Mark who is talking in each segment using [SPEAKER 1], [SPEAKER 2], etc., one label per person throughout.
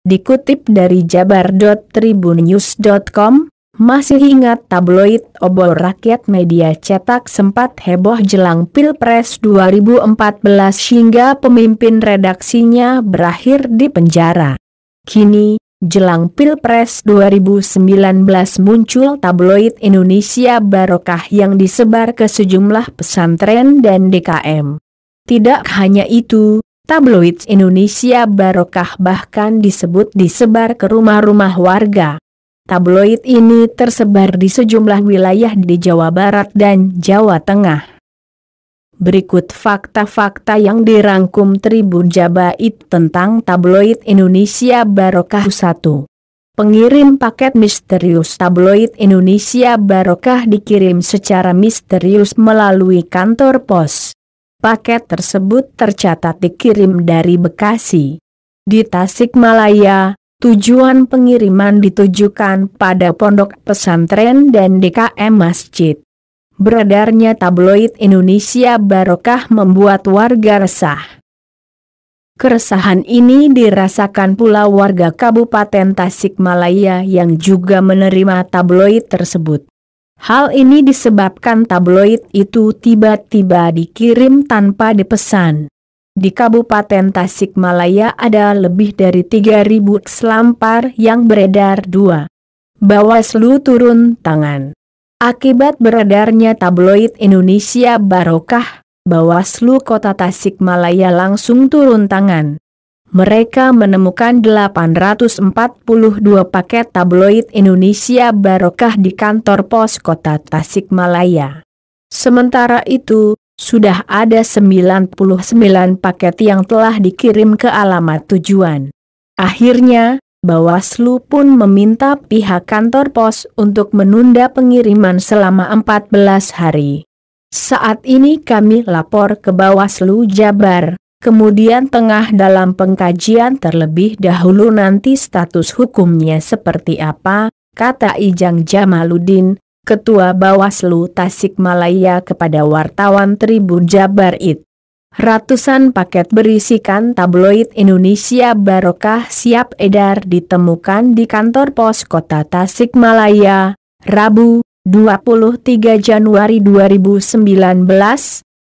[SPEAKER 1] Dikutip dari jabar.tribunnews.com, masih ingat tabloid obor rakyat media cetak sempat heboh jelang Pilpres 2014 hingga pemimpin redaksinya berakhir di penjara. Kini, jelang Pilpres 2019 muncul tabloid Indonesia Barokah yang disebar ke sejumlah pesantren dan DKM. Tidak hanya itu, Tabloid Indonesia Barokah bahkan disebut disebar ke rumah-rumah warga. Tabloid ini tersebar di sejumlah wilayah di Jawa Barat dan Jawa Tengah. Berikut fakta-fakta yang dirangkum Tribun Jabait tentang tabloid Indonesia Barokah 1. Pengirim paket misterius tabloid Indonesia Barokah dikirim secara misterius melalui kantor pos. Paket tersebut tercatat dikirim dari Bekasi. Di Tasikmalaya, tujuan pengiriman ditujukan pada pondok pesantren dan DKM Masjid. Beredarnya tabloid Indonesia Barokah membuat warga resah. Keresahan ini dirasakan pula warga Kabupaten Tasikmalaya yang juga menerima tabloid tersebut. Hal ini disebabkan tabloid itu tiba-tiba dikirim tanpa dipesan. Di Kabupaten Tasikmalaya ada lebih dari 3.000 selampar yang beredar dua. Bawaslu turun tangan. Akibat beredarnya tabloid Indonesia Barokah, Bawaslu Kota Tasikmalaya langsung turun tangan mereka menemukan 842 paket tabloid Indonesia Barokah di kantor pos kota Tasikmalaya. Sementara itu, sudah ada 99 paket yang telah dikirim ke alamat tujuan. Akhirnya, Bawaslu pun meminta pihak kantor pos untuk menunda pengiriman selama 14 hari. Saat ini kami lapor ke Bawaslu Jabar, Kemudian tengah dalam pengkajian terlebih dahulu nanti status hukumnya seperti apa, kata Ijang Jamaludin, Ketua Bawaslu Tasikmalaya kepada wartawan Tribun Jabar It. Ratusan paket berisikan tabloid Indonesia Barokah siap edar ditemukan di kantor pos kota Tasikmalaya, Rabu, 23 Januari 2019,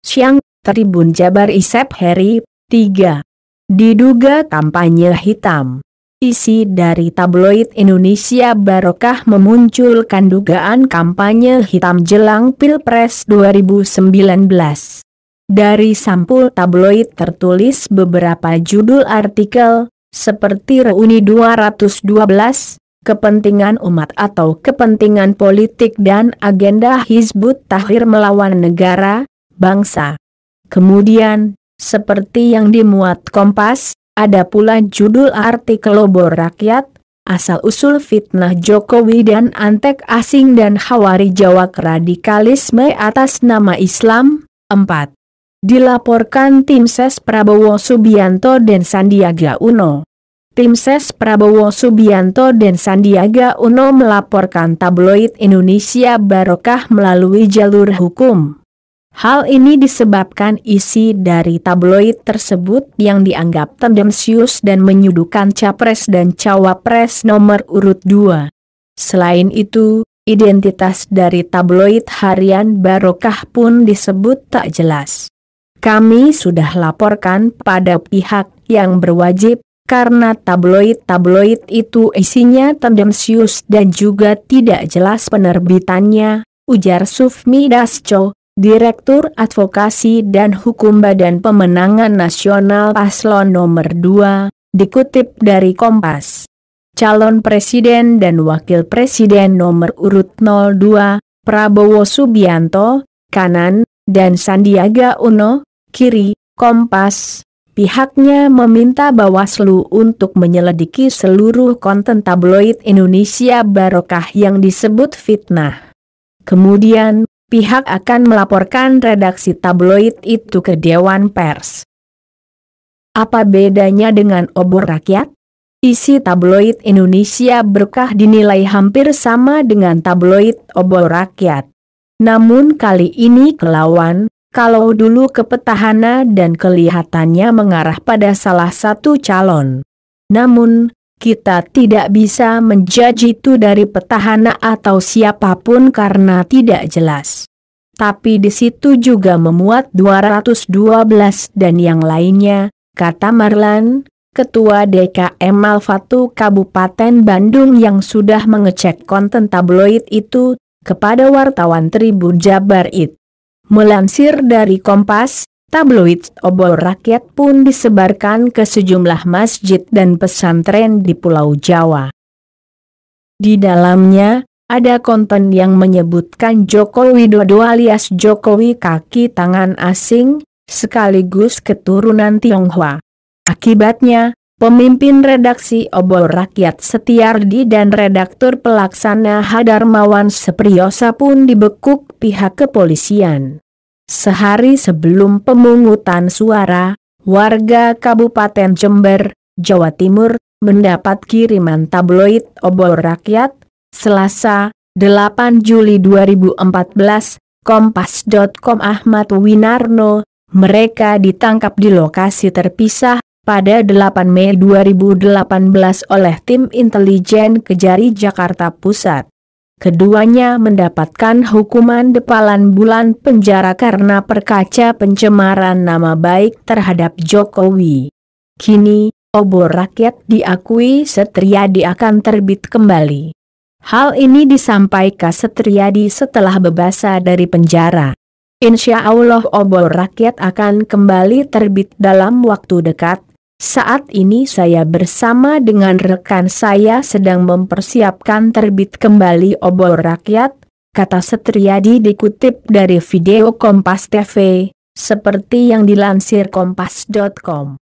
[SPEAKER 1] siang Tribun Jabar Isep Heri, 3. Diduga kampanye hitam. Isi dari tabloid Indonesia Barokah memunculkan dugaan kampanye hitam jelang Pilpres 2019. Dari sampul tabloid tertulis beberapa judul artikel, seperti Reuni 212, Kepentingan Umat atau Kepentingan Politik dan Agenda Hizbut Tahrir Melawan Negara, Bangsa. Kemudian, seperti yang dimuat Kompas, ada pula judul artikel Obor Rakyat, asal-usul fitnah Jokowi dan antek asing dan hawari Jawa radikalisme atas nama Islam, 4. Dilaporkan tim ses Prabowo Subianto dan Sandiaga Uno. Tim ses Prabowo Subianto dan Sandiaga Uno melaporkan tabloid Indonesia Barokah melalui jalur hukum. Hal ini disebabkan isi dari tabloid tersebut yang dianggap tendensius dan menyudukan capres dan cawapres nomor urut 2. Selain itu, identitas dari tabloid harian Barokah pun disebut tak jelas. Kami sudah laporkan pada pihak yang berwajib karena tabloid-tabloid itu isinya tendensius dan juga tidak jelas penerbitannya, ujar Sufmi Dasco, Direktur Advokasi dan Hukum Badan Pemenangan Nasional Paslon Nomor 2, dikutip dari Kompas. Calon Presiden dan Wakil Presiden nomor urut 02, Prabowo Subianto, kanan, dan Sandiaga Uno, kiri, Kompas, pihaknya meminta Bawaslu untuk menyelidiki seluruh konten tabloid Indonesia Barokah yang disebut fitnah. Kemudian, pihak akan melaporkan redaksi tabloid itu ke Dewan Pers. Apa bedanya dengan obor rakyat? Isi tabloid Indonesia berkah dinilai hampir sama dengan tabloid obor rakyat. Namun kali ini kelawan, kalau dulu kepetahana dan kelihatannya mengarah pada salah satu calon. Namun, kita tidak bisa menjudge itu dari petahana atau siapapun karena tidak jelas. Tapi di situ juga memuat 212 dan yang lainnya, kata Marlan, Ketua DKM Alfatu Kabupaten Bandung yang sudah mengecek konten tabloid itu, kepada wartawan Tribun Jabar It. Melansir dari Kompas, Tabloid obor rakyat pun disebarkan ke sejumlah masjid dan pesantren di Pulau Jawa. Di dalamnya, ada konten yang menyebutkan Joko Widodo alias Jokowi kaki tangan asing, sekaligus keturunan Tionghoa. Akibatnya, pemimpin redaksi Obor Rakyat Setiardi dan redaktur pelaksana Hadarmawan Sepriyosa pun dibekuk pihak kepolisian. Sehari sebelum pemungutan suara, warga Kabupaten Jember, Jawa Timur, mendapat kiriman tabloid obor rakyat, Selasa, 8 Juli 2014, Kompas.com Ahmad Winarno, mereka ditangkap di lokasi terpisah, pada 8 Mei 2018 oleh tim intelijen Kejari Jakarta Pusat. Keduanya mendapatkan hukuman depalan bulan penjara karena perkaca pencemaran nama baik terhadap Jokowi. Kini, obor rakyat diakui Setriadi akan terbit kembali. Hal ini disampaikan Setriadi setelah bebasa dari penjara. Insya Allah obor rakyat akan kembali terbit dalam waktu dekat, saat ini saya bersama dengan rekan saya sedang mempersiapkan terbit kembali obor rakyat, kata Setriadi dikutip dari video Kompas TV, seperti yang dilansir kompas.com.